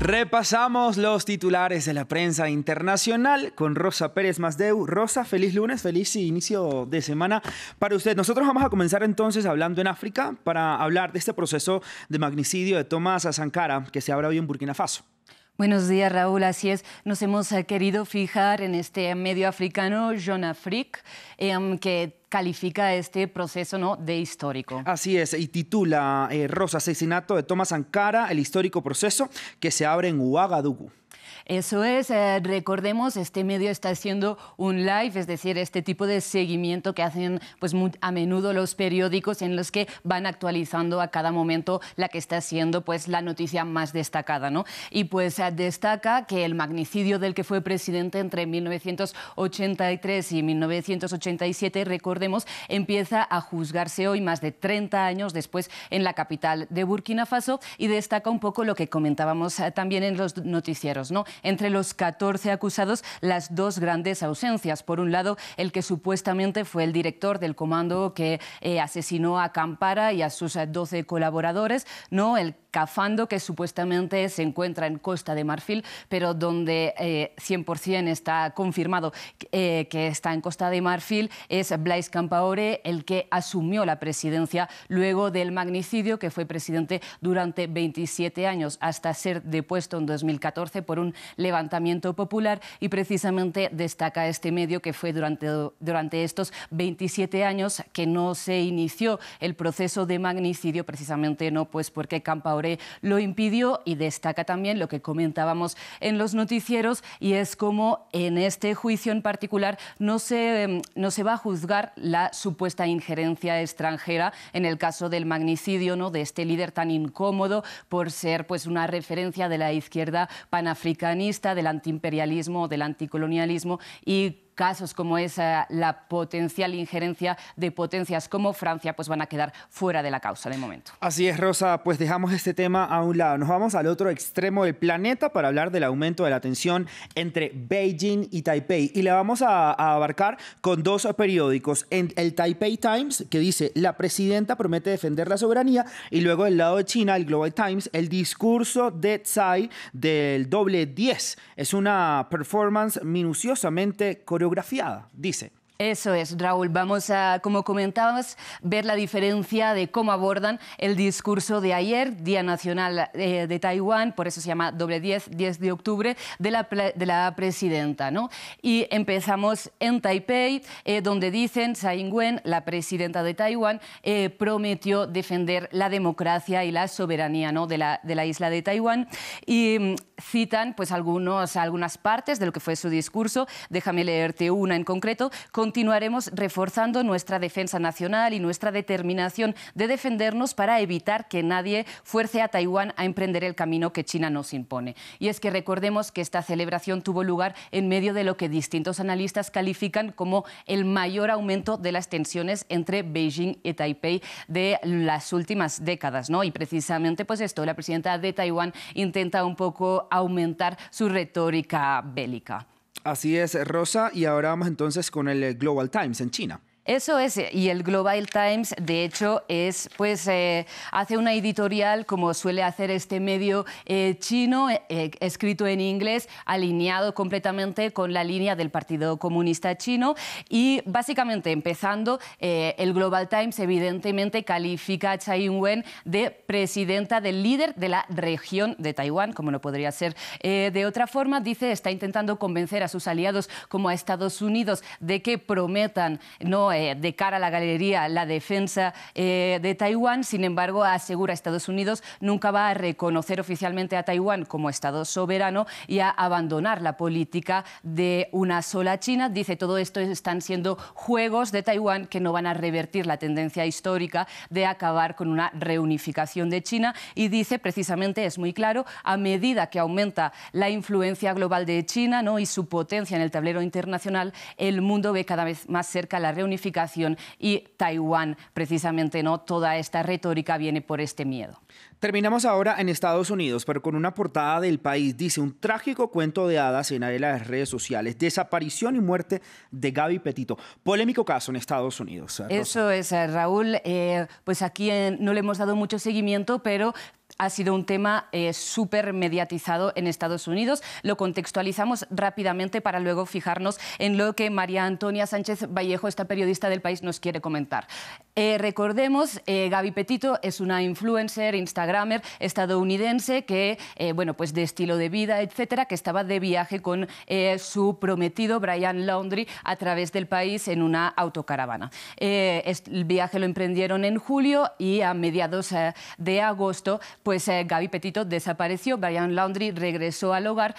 Repasamos los titulares de la prensa internacional con Rosa Pérez Masdeu. Rosa, feliz lunes, feliz inicio de semana para usted. Nosotros vamos a comenzar entonces hablando en África para hablar de este proceso de magnicidio de Tomás Sankara que se abre hoy en Burkina Faso. Buenos días, Raúl. Así es, nos hemos eh, querido fijar en este medio africano, John Afrique, em, que califica este proceso ¿no? de histórico. Así es, y titula eh, Rosa, asesinato de Thomas Ankara, el histórico proceso que se abre en Ouagadougou. Eso es, eh, recordemos, este medio está haciendo un live, es decir, este tipo de seguimiento que hacen pues, a menudo los periódicos en los que van actualizando a cada momento la que está siendo pues, la noticia más destacada. ¿no? Y pues eh, destaca que el magnicidio del que fue presidente entre 1983 y 1987, recordemos, empieza a juzgarse hoy, más de 30 años después, en la capital de Burkina Faso y destaca un poco lo que comentábamos eh, también en los noticieros. Entre los 14 acusados, las dos grandes ausencias. Por un lado, el que supuestamente fue el director del comando que eh, asesinó a Campara y a sus 12 eh, colaboradores, ¿no? El Cafando, que supuestamente se encuentra en Costa de Marfil, pero donde 100% eh, está confirmado eh, que está en Costa de Marfil, es Blaise Campaore el que asumió la presidencia luego del magnicidio, que fue presidente durante 27 años, hasta ser depuesto en 2014 por un levantamiento popular. Y precisamente destaca este medio que fue durante, durante estos 27 años que no se inició el proceso de magnicidio, precisamente no, pues porque Campaore lo impidió y destaca también lo que comentábamos en los noticieros y es como en este juicio en particular no se, em, no se va a juzgar la supuesta injerencia extranjera en el caso del magnicidio ¿no? de este líder tan incómodo por ser pues, una referencia de la izquierda panafricanista, del antiimperialismo, del anticolonialismo y casos como es la potencial injerencia de potencias como Francia, pues van a quedar fuera de la causa de momento. Así es, Rosa, pues dejamos este tema a un lado. Nos vamos al otro extremo del planeta para hablar del aumento de la tensión entre Beijing y Taipei. Y la vamos a, abarcar con dos periódicos. En el Taipei Times, que dice, la presidenta promete defender la soberanía, y luego del lado de China, el Global Times, el discurso de Tsai del doble 10. Es una performance minuciosamente dice. Eso es, Raúl. Vamos a, como comentabas, ver la diferencia de cómo abordan el discurso de ayer, Día Nacional eh, de Taiwán, por eso se llama doble 10, 10 de octubre, de la, presidenta. ¿no? Y empezamos en Taipei, eh, donde dicen, Tsai Ing-wen, la presidenta de Taiwán, eh, prometió defender la democracia y la soberanía ¿no? de, la, de la isla de Taiwán. Y mm, citan pues algunos, algunas partes de lo que fue su discurso. Déjame leerte una en concreto. Continuaremos reforzando nuestra defensa nacional y nuestra determinación de defendernos para evitar que nadie fuerce a Taiwán a emprender el camino que China nos impone. Y es que recordemos que esta celebración tuvo lugar en medio de lo que distintos analistas califican como el mayor aumento de las tensiones entre Beijing y Taipei de las últimas décadas, ¿no? Y precisamente pues esto, la presidenta de Taiwán intenta un poco aumentar su retórica bélica. Así es, Rosa, y ahora vamos entonces con el Global Times en China. Eso es, eh, y el Global Times, de hecho, es pues eh, hace una editorial como suele hacer este medio eh, chino, escrito en inglés, alineado completamente con la línea del Partido Comunista Chino. Y básicamente, empezando, el Global Times evidentemente califica a Tsai Ing-wen de presidenta del líder de la región de Taiwán, como no podría ser de otra forma. Dice está intentando convencer a sus aliados como a Estados Unidos de que prometan no eh, de cara a la galería la defensa eh, de Taiwán. Sin embargo, asegura Estados Unidos nunca va a reconocer oficialmente a Taiwán como Estado soberano y a abandonar la política de una sola China. Dice todo esto están siendo juegos de Taiwán que no van a revertir la tendencia histórica de acabar con una reunificación de China. Y dice precisamente, es muy claro, a medida que aumenta la influencia global de China ¿no? y su potencia en el tablero internacional, el mundo ve cada vez más cerca la reunificación y Taiwán. Precisamente no toda esta retórica viene por este miedo. Terminamos ahora en Estados Unidos, pero con una portada del país. Dice un trágico cuento de hadas en las redes sociales. Desaparición y muerte de Gaby Petito. Polémico caso en Estados Unidos. Eh, Eso es, eh, Raúl. Eh, pues aquí no le hemos dado mucho seguimiento, pero ha sido un tema eh, súper mediatizado en Estados Unidos. Lo contextualizamos rápidamente para luego fijarnos en lo que María Antonia Sánchez Vallejo, esta periodista del país, nos quiere comentar. Eh, recordemos, eh, Gaby Petito es una influencer, instagramer estadounidense que, eh, bueno, pues de estilo de vida, etcétera, que estaba de viaje con eh, su prometido Brian Laundry a través del país en una autocaravana. el viaje lo emprendieron en julio y a mediados de agosto, pues Gaby Petito desapareció, Brian Laundry regresó al hogar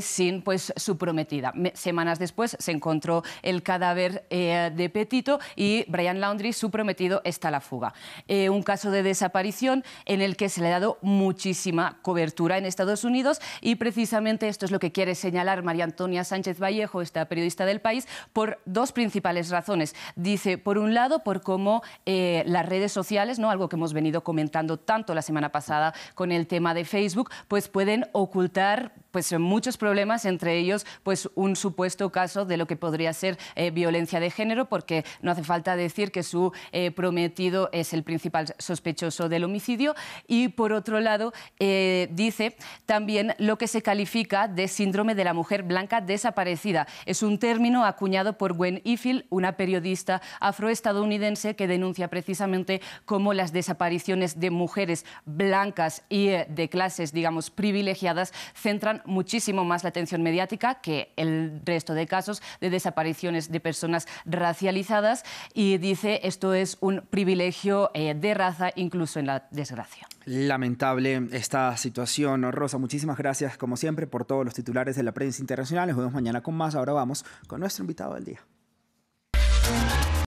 sin pues su prometida. semanas después se encontró el cadáver de Petito y Brian Laundry, su prometido, está la fuga. Eh, un caso de desaparición en el que se le ha dado muchísima cobertura en Estados Unidos y precisamente esto es lo que quiere señalar María Antonia Sánchez Vallejo, esta periodista del país, por dos principales razones. Dice, por un lado, por cómo eh, las redes sociales, ¿no? algo que hemos venido comentando tanto la semana pasada con el tema de Facebook, pues pueden ocultar pues, eh, muchos problemas, entre ellos pues, un supuesto caso de lo que podría ser eh, violencia de género, porque no hace falta decir que su eh, prometido es el principal sospechoso del homicidio. Y por otro lado, dice también lo que se califica de síndrome de la mujer blanca desaparecida. Es un término acuñado por Gwen Ifill, una periodista afroestadounidense que denuncia precisamente cómo las desapariciones de mujeres blancas y de clases, digamos, privilegiadas centran muchísimo más la atención mediática que el resto de casos de desapariciones de personas racializadas y dice esto es un privilegio eh, de raza incluso en la desgracia. Lamentable esta situación. Rosa, muchísimas gracias como siempre por todos los titulares de la prensa internacional. Nos vemos mañana con más. Ahora vamos con nuestro invitado del día.